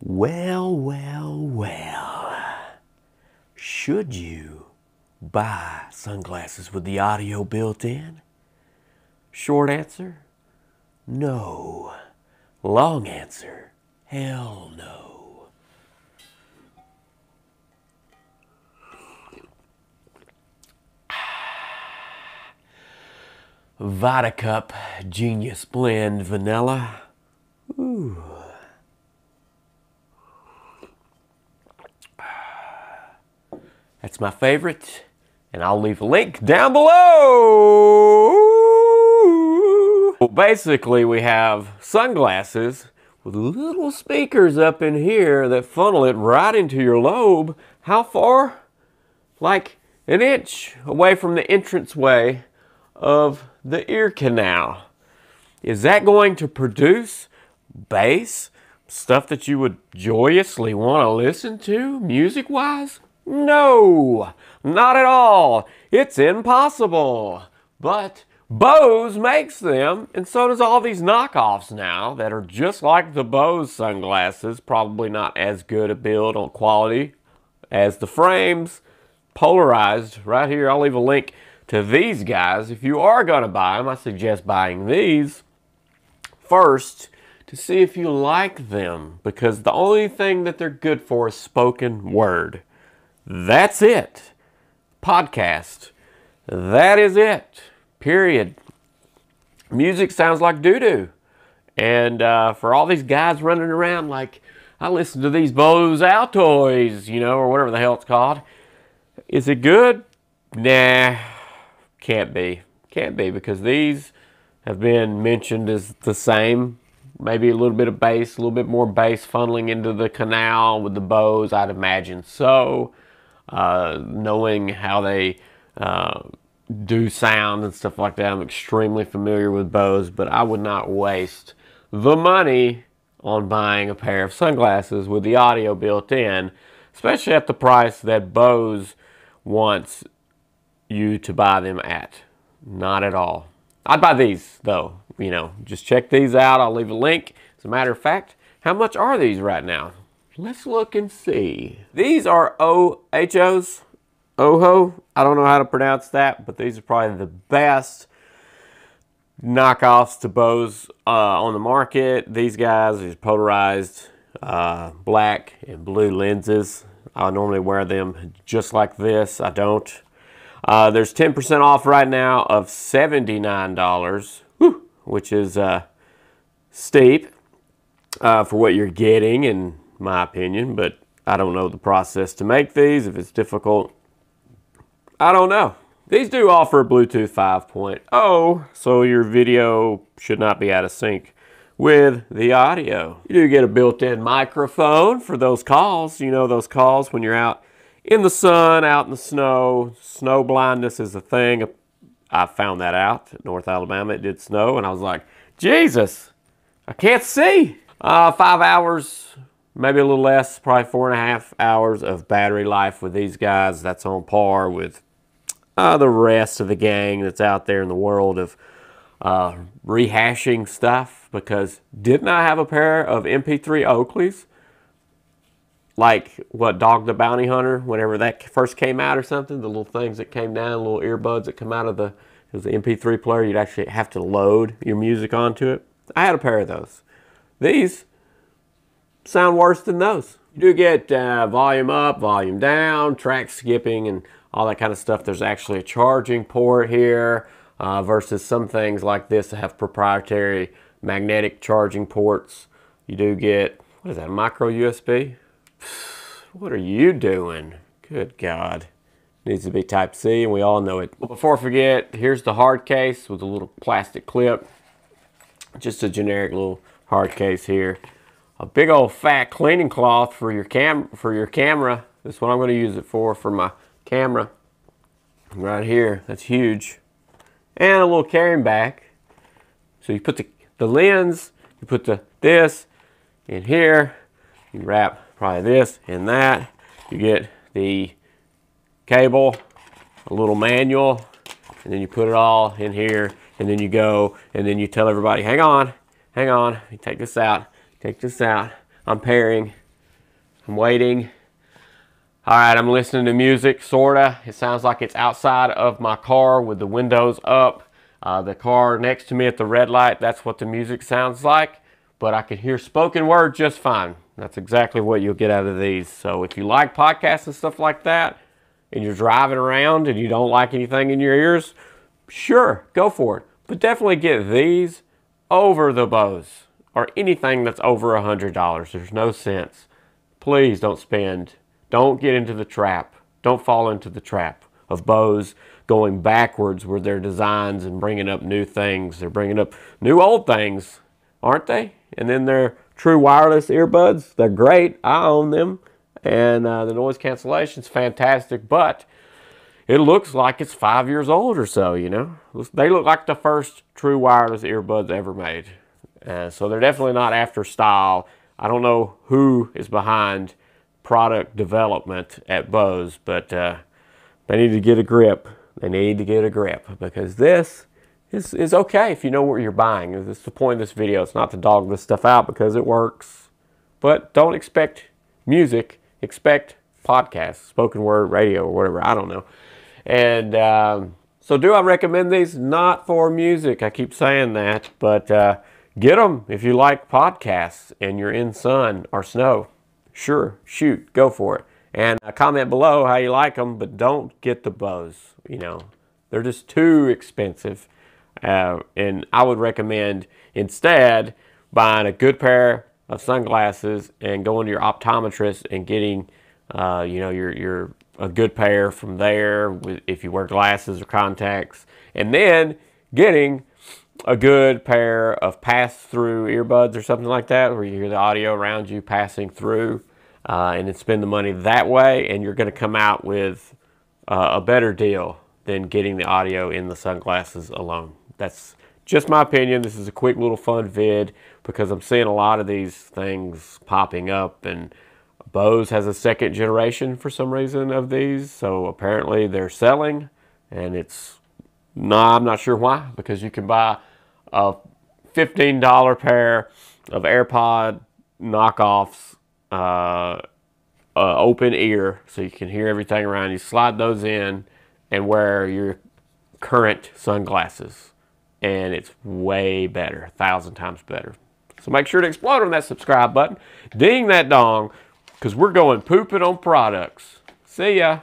Well, well, well. Should you buy sunglasses with the audio built in? Short answer no. Long answer hell no. cup, Genius Blend Vanilla. Ooh. That's my favorite. And I'll leave a link down below. Well, basically we have sunglasses with little speakers up in here that funnel it right into your lobe. How far? Like an inch away from the entranceway of the ear canal. Is that going to produce bass? Stuff that you would joyously want to listen to music wise? No, not at all. It's impossible. But Bose makes them, and so does all these knockoffs now that are just like the Bose sunglasses, probably not as good a build on quality as the frames. Polarized right here. I'll leave a link to these guys. If you are going to buy them, I suggest buying these first to see if you like them because the only thing that they're good for is spoken word. That's it. Podcast. That is it. Period. Music sounds like doo doo. And uh, for all these guys running around like, I listen to these Bose toys, you know, or whatever the hell it's called. Is it good? Nah, can't be. Can't be because these have been mentioned as the same. Maybe a little bit of bass, a little bit more bass funneling into the canal with the bows, I'd imagine. So, uh, knowing how they uh, do sound and stuff like that. I'm extremely familiar with Bose, but I would not waste the money on buying a pair of sunglasses with the audio built in, especially at the price that Bose wants you to buy them at. Not at all. I'd buy these though, you know, just check these out. I'll leave a link. As a matter of fact, how much are these right now? Let's look and see. These are OHOs. Oho. I don't know how to pronounce that, but these are probably the best knockoffs to Bose uh, on the market. These guys are polarized uh, black and blue lenses. I normally wear them just like this. I don't. Uh, there's 10% off right now of $79, whew, which is uh, steep uh, for what you're getting and my opinion, but I don't know the process to make these, if it's difficult. I don't know. These do offer Bluetooth 5.0, so your video should not be out of sync with the audio. You do get a built-in microphone for those calls. You know those calls when you're out in the sun, out in the snow. Snow blindness is a thing. I found that out North Alabama. It did snow, and I was like, Jesus, I can't see. Uh, five hours maybe a little less, probably four and a half hours of battery life with these guys. That's on par with uh, the rest of the gang that's out there in the world of uh, rehashing stuff because didn't I have a pair of MP3 Oakleys? Like what Dog the Bounty Hunter, whenever that first came out or something, the little things that came down, little earbuds that come out of the it was the MP3 player, you'd actually have to load your music onto it. I had a pair of those. These sound worse than those. You do get uh, volume up, volume down, track skipping, and all that kind of stuff. There's actually a charging port here uh, versus some things like this that have proprietary magnetic charging ports. You do get, what is that, micro USB? What are you doing? Good God. Needs to be type C and we all know it. before I forget, here's the hard case with a little plastic clip. Just a generic little hard case here a big old fat cleaning cloth for your cam for your camera. That's what I'm going to use it for for my camera right here. That's huge. And a little carrying bag. So you put the, the lens, you put the this in here, you wrap probably this and that. You get the cable, a little manual, and then you put it all in here, and then you go, and then you tell everybody, hang on, hang on, you take this out, Take this out. I'm pairing. I'm waiting. All right, I'm listening to music, sorta. It sounds like it's outside of my car with the windows up. Uh, the car next to me at the red light, that's what the music sounds like. But I can hear spoken word just fine. That's exactly what you'll get out of these. So if you like podcasts and stuff like that, and you're driving around and you don't like anything in your ears, sure, go for it. But definitely get these over the Bose or anything that's over a $100. There's no sense. Please don't spend. Don't get into the trap. Don't fall into the trap of bows going backwards with their designs and bringing up new things. They're bringing up new old things, aren't they? And then their true wireless earbuds, they're great. I own them. And uh, the noise cancellation is fantastic, but it looks like it's five years old or so, you know? They look like the first true wireless earbuds ever made. Uh, so they're definitely not after style. I don't know who is behind product development at Bose, but uh, they need to get a grip. They need to get a grip because this is, is okay if you know what you're buying. That's the point of this video. It's not to dog this stuff out because it works. But don't expect music. Expect podcasts, spoken word, radio, or whatever. I don't know. And um, so do I recommend these? Not for music. I keep saying that, but... Uh, Get them if you like podcasts and you're in sun or snow. Sure, shoot, go for it. And uh, comment below how you like them, but don't get the Bose. You know, they're just too expensive. Uh, and I would recommend instead buying a good pair of sunglasses and going to your optometrist and getting, uh, you know, your your a good pair from there if you wear glasses or contacts, and then getting a good pair of pass-through earbuds or something like that, where you hear the audio around you passing through, uh, and then spend the money that way, and you're going to come out with uh, a better deal than getting the audio in the sunglasses alone. That's just my opinion. This is a quick little fun vid because I'm seeing a lot of these things popping up and Bose has a second generation for some reason of these. So apparently they're selling and it's, no, nah, I'm not sure why because you can buy a $15 pair of AirPod knockoffs, uh, uh, open ear, so you can hear everything around you. Slide those in and wear your current sunglasses. And it's way better, a thousand times better. So make sure to explode on that subscribe button, ding that dong, because we're going pooping on products. See ya.